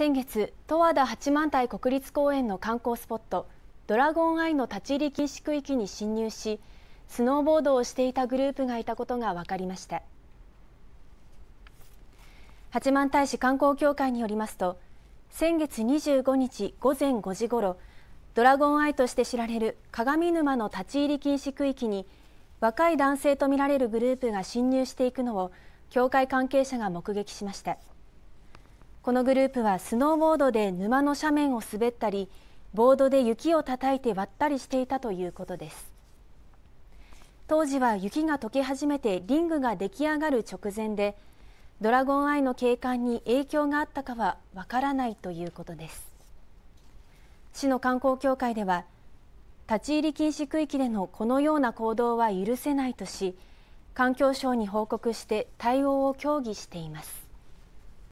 先月十和田八幡平国立公園の観光スポットドラゴンアイの立ち入り禁止区域に侵入しスノーボードをしていたグループがいたことが分かりました八幡平市観光協会によりますと先月25日午前5時ごろドラゴンアイとして知られる鏡沼の立ち入り禁止区域に若い男性とみられるグループが侵入していくのを協会関係者が目撃しました。このグループはスノーボードで沼の斜面を滑ったりボードで雪を叩いて割ったりしていたということです当時は雪が溶け始めてリングが出来上がる直前でドラゴンアイの景観に影響があったかはわからないということです市の観光協会では立ち入り禁止区域でのこのような行動は許せないとし環境省に報告して対応を協議しています